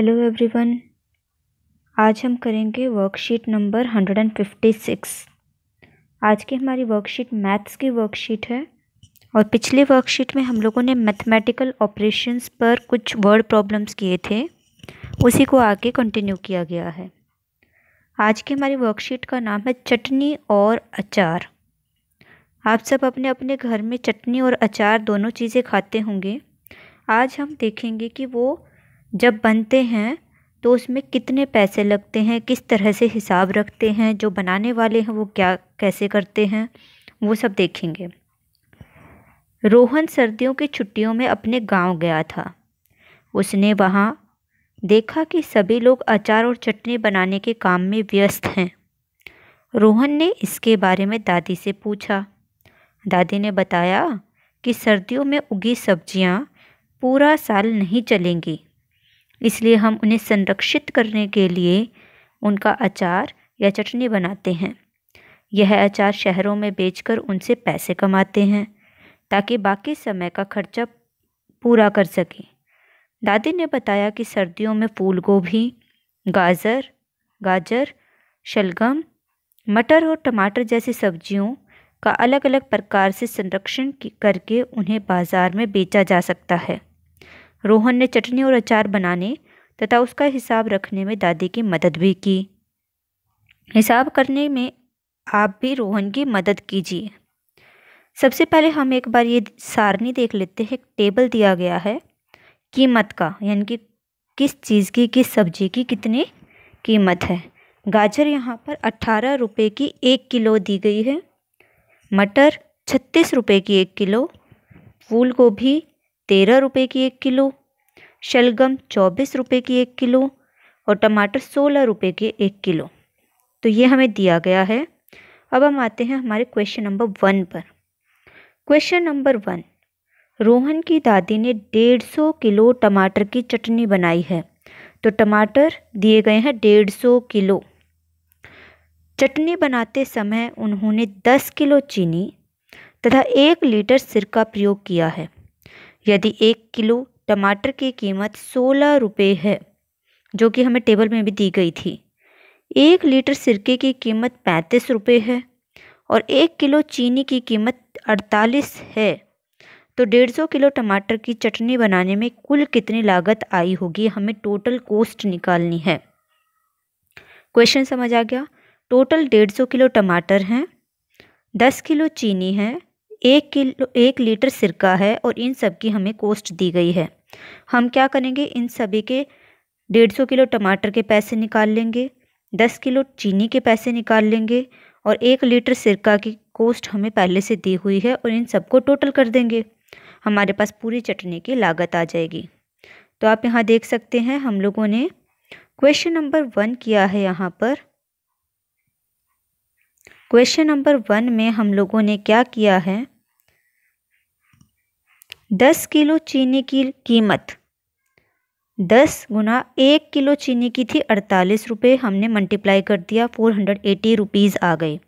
hello everyone आज हम करेंगे वर्कशीट नंबर 156 आज की हमारी वर्कशीट मैथ्स की वर्कशीट है और पिछले वर्कशीट में हम लोगों ने मैथमेटिकल ऑपरेशंस पर कुछ वर्ड प्रॉब्लम्स किए थे उसी को आगे कंटिन्यू किया गया है आज की हमारी वर्कशीट का नाम है चटनी और अचार आप सब अपने अपने घर में चटनी और अचार दोनों चीज़ें खाते होंगे आज हम देखेंगे कि वो जब बनते हैं तो उसमें कितने पैसे लगते हैं किस तरह से हिसाब रखते हैं जो बनाने वाले हैं वो क्या कैसे करते हैं वो सब देखेंगे रोहन सर्दियों की छुट्टियों में अपने गांव गया था उसने वहाँ देखा कि सभी लोग अचार और चटनी बनाने के काम में व्यस्त हैं रोहन ने इसके बारे में दादी से पूछा दादी ने बताया कि सर्दियों में उगी सब्जियां पूरा साल नहीं चलेंगी इसलिए हम उन्हें संरक्षित करने के लिए उनका अचार या चटनी बनाते हैं यह अचार शहरों में बेचकर उनसे पैसे कमाते हैं ताकि बाकी समय का खर्चा पूरा कर सकें दादी ने बताया कि सर्दियों में फूल गोभी गाजर गाजर शलगम मटर और टमाटर जैसी सब्जियों का अलग अलग प्रकार से संरक्षण करके उन्हें बाज़ार में बेचा जा सकता है रोहन ने चटनी और अचार बनाने तथा उसका हिसाब रखने में दादी की मदद भी की हिसाब करने में आप भी रोहन की मदद कीजिए सबसे पहले हम एक बार ये सारनी देख लेते हैं टेबल दिया गया है कीमत का यानी कि किस चीज़ की किस सब्जी की कितनी कीमत है गाजर यहाँ पर अट्ठारह रुपये की एक किलो दी गई है मटर छत्तीस रुपये की एक किलो फूल गोभी तेरह रुपये की एक किलो शलगम चौबीस रुपये की एक किलो और टमाटर सोलह रुपये के एक किलो तो ये हमें दिया गया है अब हम आते हैं हमारे क्वेश्चन नंबर वन पर क्वेश्चन नंबर वन रोहन की दादी ने डेढ़ सौ किलो टमाटर की चटनी बनाई है तो टमाटर दिए गए हैं डेढ़ सौ किलो चटनी बनाते समय उन्होंने दस किलो चीनी तथा एक लीटर सिरका प्रयोग किया है यदि एक किलो टमाटर की कीमत सोलह रुपये है जो कि हमें टेबल में भी दी गई थी एक लीटर सिरके की कीमत पैंतीस रुपये है और एक किलो चीनी की कीमत अड़तालीस है तो डेढ़ सौ किलो टमाटर की चटनी बनाने में कुल कितनी लागत आई होगी हमें टोटल कोस्ट निकालनी है क्वेश्चन समझ आ गया टोटल डेढ़ सौ किलो टमाटर हैं दस किलो चीनी है एक किलो एक लीटर सिरका है और इन सब की हमें कोस्ट दी गई है हम क्या करेंगे इन सभी के डेढ़ सौ किलो टमाटर के पैसे निकाल लेंगे दस किलो चीनी के पैसे निकाल लेंगे और एक लीटर सिरका की कोस्ट हमें पहले से दी हुई है और इन सबको टोटल कर देंगे हमारे पास पूरी चटनी की लागत आ जाएगी तो आप यहाँ देख सकते हैं हम लोगों ने क्वेश्चन नंबर वन किया है यहाँ पर क्वेश्चन नंबर वन में हम लोगों ने क्या किया है दस किलो चीनी की कीमत दस गुना एक किलो चीनी की थी अड़तालीस रुपये हमने मल्टीप्लाई कर दिया फोर हंड्रेड एटी रुपीज़ आ गए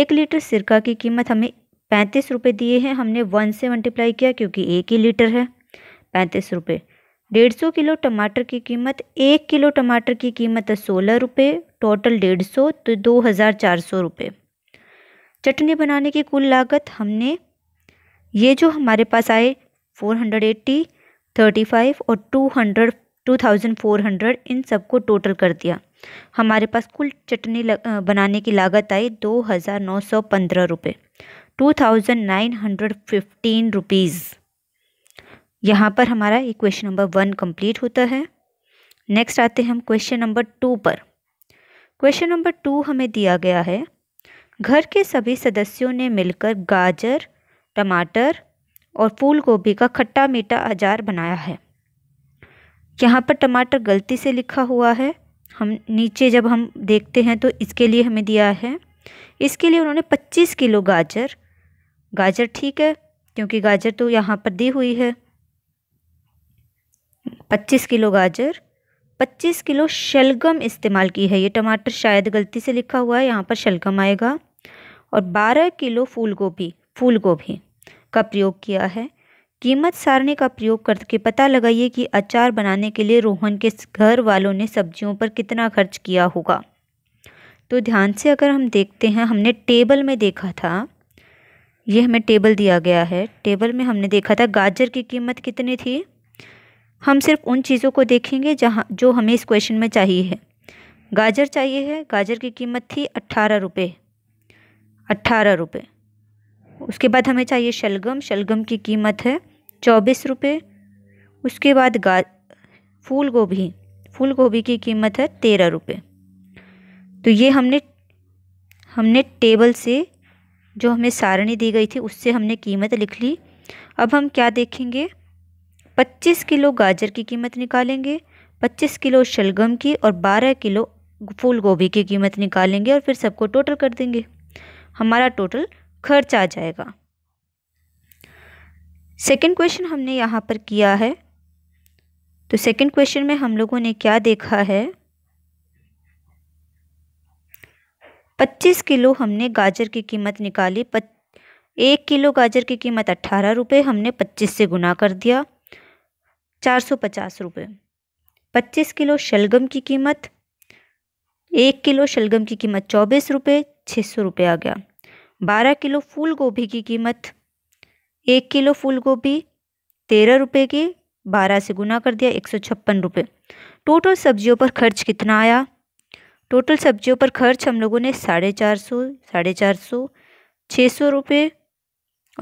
एक लीटर सिरका की कीमत हमें पैंतीस रुपये दिए हैं हमने वन से मल्टीप्लाई किया क्योंकि एक ही लीटर है पैंतीस रुपये डेढ़ सौ किलो टमाटर की कीमत एक किलो टमाटर की कीमत है सोलह रुपये टोटल डेढ़ सौ तो दो हज़ार चार सौ रुपये चटनी बनाने की कुल लागत हमने ये जो हमारे पास आए four hundred eighty thirty five और two hundred two thousand four hundred इन सबको टोटल कर दिया हमारे पास कुल चटनी बनाने की लागत आई दो हज़ार नौ सौ पंद्रह रुपये two thousand nine hundred fifteen rupees यहाँ पर हमारा ये क्वेश्चन नंबर वन कंप्लीट होता है नेक्स्ट आते हैं हम क्वेश्चन नंबर टू पर क्वेश्चन नंबर टू हमें दिया गया है घर के सभी सदस्यों ने मिलकर गाजर टमाटर और फूल गोभी का खट्टा मीठा अचार बनाया है यहाँ पर टमाटर गलती से लिखा हुआ है हम नीचे जब हम देखते हैं तो इसके लिए हमें दिया है इसके लिए उन्होंने 25 किलो गाजर गाजर ठीक है क्योंकि गाजर तो यहाँ पर दी हुई है पच्चीस किलो गाजर पच्चीस किलो शलगम इस्तेमाल की है ये टमाटर शायद गलती से लिखा हुआ है यहाँ पर शलगम आएगा और बारह किलो फूल गोभी फूल गोभी का प्रयोग किया है कीमत सारणी का प्रयोग करके पता लगाइए कि अचार बनाने के लिए रोहन के घर वालों ने सब्जियों पर कितना खर्च किया होगा तो ध्यान से अगर हम देखते हैं हमने टेबल में देखा था ये हमें टेबल दिया गया है टेबल में हमने देखा था गाजर की कीमत कितनी थी हम सिर्फ उन चीज़ों को देखेंगे जहाँ जो हमें इस क्वेश्चन में चाहिए है गाजर चाहिए है गाजर की कीमत थी अट्ठारह रुपये अट्ठारह रुपये उसके बाद हमें चाहिए शलगम शलगम की कीमत है चौबीस रुपये उसके बाद गा फूल गोभी फूल गोभी की कीमत है तेरह रुपये तो ये हमने हमने टेबल से जो हमें सारणी दी गई थी उससे हमने कीमत लिख ली अब हम क्या देखेंगे 25 किलो गाजर की कीमत निकालेंगे 25 किलो शलगम की और 12 किलो फूल गोभी की कीमत निकालेंगे और फिर सबको टोटल कर देंगे हमारा टोटल खर्च आ जाएगा सेकंड क्वेश्चन हमने यहाँ पर किया है तो सेकंड क्वेश्चन में हम लोगों ने क्या देखा है 25 किलो हमने गाजर की कीमत निकाली एक किलो गाजर की कीमत अट्ठारह रुपये हमने 25 से गुना कर दिया चार सौ पचास रुपये पच्चीस किलो शलगम की कीमत एक किलो शलगम की कीमत चौबीस रुपये छः सौ रुपये आ गया बारह किलो फूल गोभी की कीमत एक किलो फूल गोभी तेरह रुपये की बारह से गुना कर दिया एक सौ छप्पन रुपये टोटल सब्जियों पर खर्च कितना आया टोटल सब्जियों पर खर्च हम लोगों ने साढ़े चार सौ साढ़े चार सौ छः सौ रुपये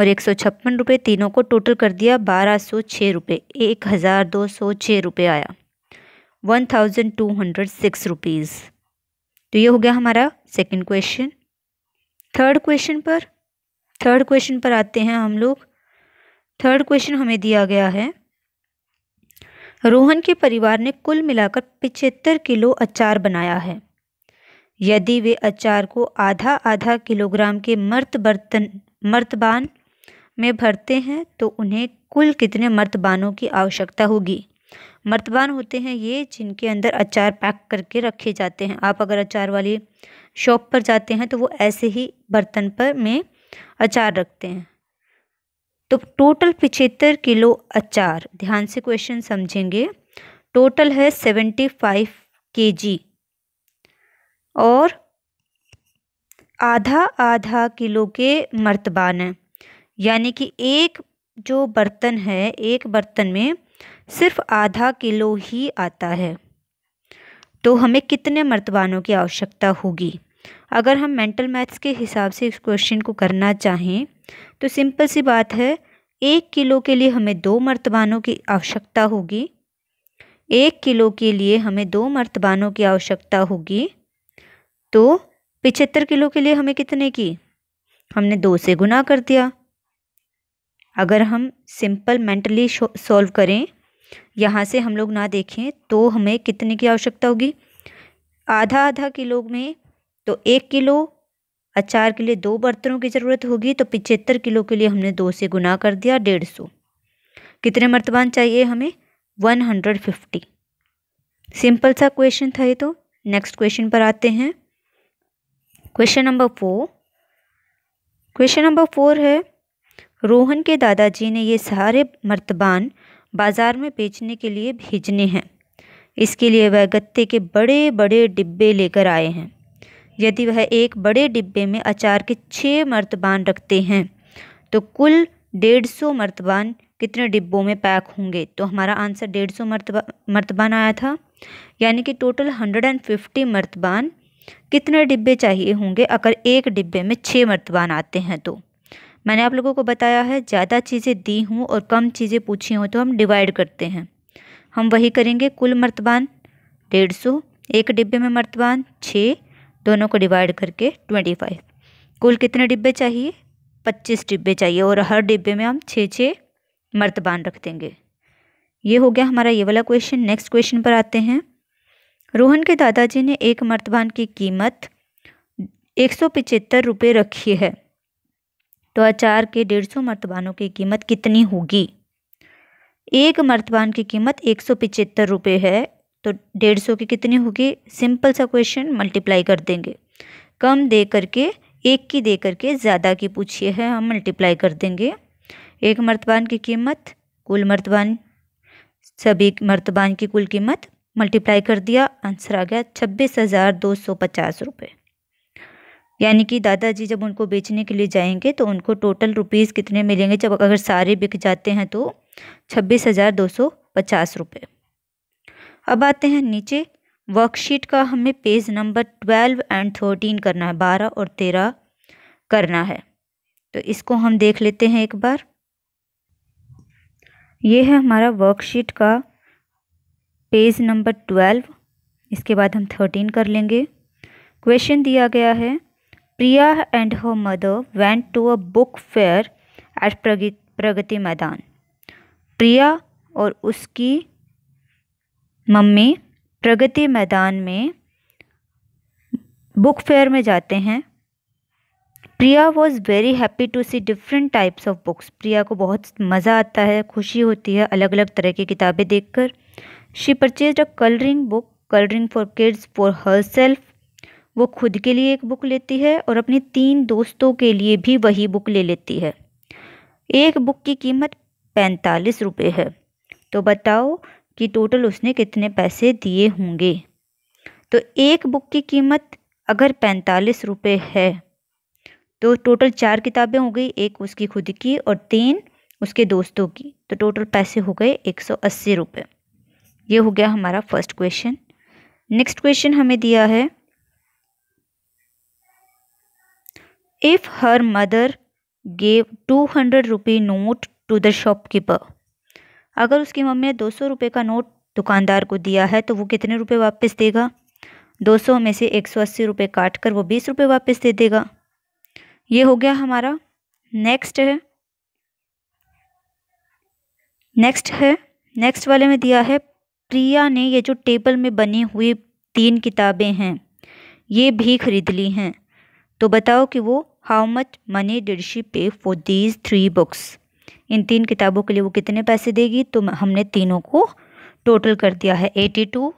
और एक सौ छप्पन रुपये तीनों को टोटल कर दिया बारह सौ छः रुपये एक हज़ार दो सौ छः रुपये आया one thousand two hundred six rupees तो ये हो गया हमारा सेकंड क्वेश्चन थर्ड क्वेश्चन पर थर्ड क्वेश्चन पर आते हैं हम लोग थर्ड क्वेश्चन हमें दिया गया है रोहन के परिवार ने कुल मिलाकर पिचहत्तर किलो अचार बनाया है यदि वे अचार को आधा आधा किलोग्राम के मर्त बर्तन मर्तबान में भरते हैं तो उन्हें कुल कितने मर्तबानों की आवश्यकता होगी मर्तबान होते हैं ये जिनके अंदर अचार पैक करके रखे जाते हैं आप अगर अचार वाली शॉप पर जाते हैं तो वो ऐसे ही बर्तन पर में अचार रखते हैं तो टोटल पिछहत्तर किलो अचार ध्यान से क्वेश्चन समझेंगे टोटल है सेवेंटी फाइव के जी और आधा आधा किलो के मर्तबान हैं यानी कि एक जो बर्तन है एक बर्तन में सिर्फ आधा किलो ही आता है तो हमें कितने मर्तबानों की आवश्यकता होगी अगर हम मेंटल मैथ्स के हिसाब से इस क्वेश्चन को करना चाहें तो सिंपल सी बात है एक किलो के लिए हमें दो मर्तबानों की आवश्यकता होगी एक किलो के लिए हमें दो मर्तबानों की आवश्यकता होगी तो पिचहत्तर किलो के लिए हमें कितने की हमने दो से गुना कर दिया अगर हम सिंपल मेंटली सॉल्व करें यहाँ से हम लोग ना देखें तो हमें कितने की आवश्यकता होगी आधा आधा किलो में तो एक किलो अचार के लिए दो बर्तनों की ज़रूरत होगी तो पिचहत्तर किलो के लिए हमने दो से गुना कर दिया डेढ़ सौ कितने मर्तबान चाहिए हमें वन हंड्रेड फिफ्टी सिंपल सा क्वेश्चन था ये तो नेक्स्ट क्वेश्चन पर आते हैं question number four question number four है रोहन के दादाजी ने ये सारे मर्तबान बाज़ार में बेचने के लिए भेजने हैं इसके लिए वह गत्ते के बड़े बड़े डिब्बे लेकर आए हैं यदि वह एक बड़े डिब्बे में अचार के छः मर्तबान रखते हैं तो कुल डेढ़ सौ मर्तबान कितने डिब्बों में पैक होंगे तो हमारा आंसर डेढ़ सौ मर्तबा मर्तबान आया था यानी कि टोटल हंड्रेड एंड फिफ्टी मर्तबान कितने डिब्बे चाहिए होंगे अगर एक डिब्बे में छः मर्तबान आते हैं तो मैंने आप लोगों को बताया है ज़्यादा चीज़ें दी हों और कम चीज़ें पूछी हों तो हम डिवाइड करते हैं हम वही करेंगे कुल मर्तबान डेढ़ सौ एक डिब्बे में मर्तबान छः दोनों को डिवाइड करके ट्वेंटी फाइव कुल कितने डिब्बे चाहिए पच्चीस डिब्बे चाहिए और हर डिब्बे में हम छः छः मर्तबान रख देंगे ये हो गया हमारा ये वाला क्वेश्चन नेक्स्ट क्वेश्चन पर आते हैं रोहन के दादाजी ने एक मर्तबान की कीमत एक सौ पचहत्तर रुपये रखी है तो अचार के डेढ़ सौ मर्तबानों की कीमत कितनी होगी एक मर्तबान की कीमत एक सौ पिचहत्तर रुपये है तो डेढ़ सौ की कितनी होगी सिंपल सा क्वेश्चन मल्टीप्लाई कर देंगे कम दे करके एक की दे करके ज़्यादा की पूछिए है हम मल्टीप्लाई कर देंगे एक मर्तबान की कीमत कुल मर्तबान सभी मर्तबान की कुल कीमत मल्टीप्लाई कर दिया आंसर आ गया छब्बीस हज़ार दो सौ पचास रुपये यानी कि दादाजी जब उनको बेचने के लिए जाएंगे तो उनको टोटल रुपीज़ कितने मिलेंगे जब अगर सारे बिक जाते हैं तो छब्बीस हज़ार दो सौ पचास रुपये अब आते हैं नीचे वर्कशीट का हमें page number twelve and thirteen करना है बारह और तेरह करना है तो इसको हम देख लेते हैं एक बार ये है हमारा वर्कशीट का पेज नंबर ट्वेल्व इसके बाद हम थर्टीन कर लेंगे क्वेश्चन दिया गया है Priya and her mother went to a book fair at प्रगति मैदान प्रिया और उसकी मम्मी प्रगति मैदान में बुक फेयर में जाते हैं Priya was very happy to see different types of books Priya को बहुत मज़ा आता है खुशी होती है अलग अलग तरह की किताबें देखकर she purchase a colouring book colouring for kids for herself वो खुद के लिए एक बुक लेती है और अपने तीन दोस्तों के लिए भी वही बुक ले लेती है एक बुक की कीमत पैंतालीस रुपये है तो बताओ कि टोटल उसने कितने पैसे दिए होंगे तो एक बुक की कीमत अगर पैंतालीस रुपये है तो टोटल चार किताबें हो गई एक उसकी खुद की और तीन उसके दोस्तों की तो टोटल पैसे हो गए एक सौ अस्सी रुपये ये हो गया हमारा फर्स्ट क्वेश्चन नेक्स्ट क्वेश्चन हमें दिया है if her mother gave two hundred rupee note to the shopkeeper अगर उसकी मम्मी ने दो सौ रुपये का नोट दुकानदार को दिया है तो वो कितने रुपये वापस देगा दो सौ में से एक सौ अस्सी रुपये काट कर वो बीस रुपये वापस दे देगा ये हो गया हमारा नेक्स्ट है नेक्स्ट है नेक्स्ट वाले में दिया है प्रिया ने ये जो टेबल में बनी हुई तीन किताबें हैं ये भी खरीद ली हैं तो बताओ कि वो how much money did she pay for these three books इन तीन किताबों के लिए वो कितने पैसे देगी तो हमने तीनों को टोटल कर दिया है eighty two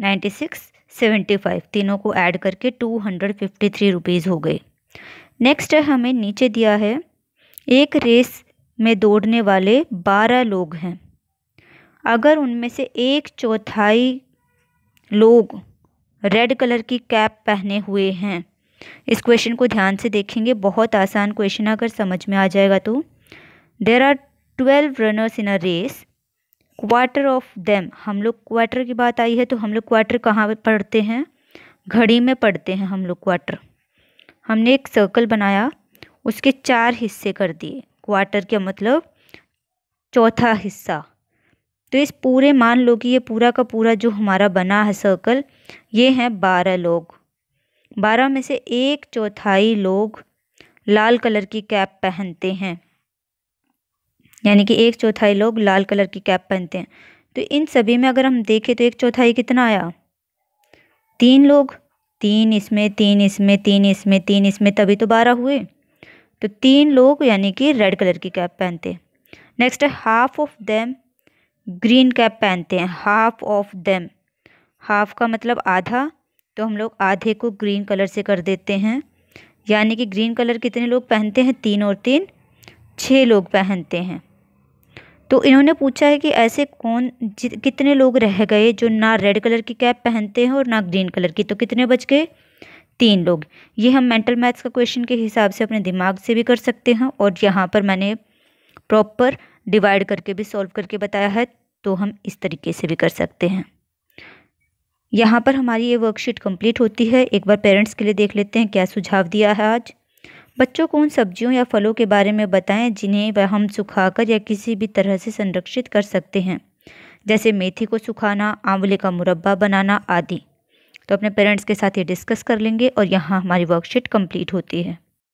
ninety six seventy five तीनों को ऐड करके two hundred fifty three rupees हो गए नेक्स्ट है हमें नीचे दिया है एक रेस में दौड़ने वाले बारह लोग हैं अगर उनमें से एक चौथाई लोग रेड कलर की कैप पहने हुए हैं इस क्वेश्चन को ध्यान से देखेंगे बहुत आसान क्वेश्चन अगर समझ में आ जाएगा तो there are twelve runners in a race quarter of them हम लोग क्वार्टर की बात आई है तो हम लोग क्वार्टर कहाँ पर पढ़ते हैं घड़ी में पढ़ते हैं हम लोग क्वार्टर हमने एक सर्कल बनाया उसके चार हिस्से कर दिए क्वार्टर के मतलब चौथा हिस्सा तो इस पूरे मान लो कि ये पूरा का पूरा जो हमारा बना है सर्कल ये हैं बारह लोग बारह में से एक चौथाई लोग लाल कलर की कैप पहनते हैं यानी कि एक चौथाई लोग लाल कलर की कैप पहनते हैं तो इन सभी में अगर हम देखें तो एक चौथाई कितना आया तीन लोग तीन इसमें तीन इसमें तीन इसमें तीन इसमें तभी तो बारह हुए तो तीन लोग यानी कि रेड कलर की कैप पहनते हैं नेक्स्ट है half of them green cap पहनते हैं हाफ ऑफ देम हाफ का मतलब आधा तो हम लोग आधे को ग्रीन कलर से कर देते हैं यानी कि ग्रीन कलर कितने लोग पहनते हैं तीन और तीन छः लोग पहनते हैं तो इन्होंने पूछा है कि ऐसे कौन कितने लोग रह गए जो ना रेड कलर की कैप पहनते हैं और ना ग्रीन कलर की तो कितने बच गए तीन लोग ये हम मेंटल मैथ्स का क्वेश्चन के हिसाब से अपने दिमाग से भी कर सकते हैं और यहाँ पर मैंने प्रॉपर डिवाइड करके भी सॉल्व करके बताया है तो हम इस तरीके से भी कर सकते हैं यहाँ पर हमारी ये वर्कशीट कंप्लीट होती है एक बार पेरेंट्स के लिए देख लेते हैं क्या सुझाव दिया है आज बच्चों को उन सब्जियों या फलों के बारे में बताएं जिन्हें वह हम सुखाकर या किसी भी तरह से संरक्षित कर सकते हैं जैसे मेथी को सुखाना आंवले का मुरब्बा बनाना आदि तो अपने पेरेंट्स के साथ ये डिस्कस कर लेंगे और यहाँ हमारी वर्कशीट कम्प्लीट होती है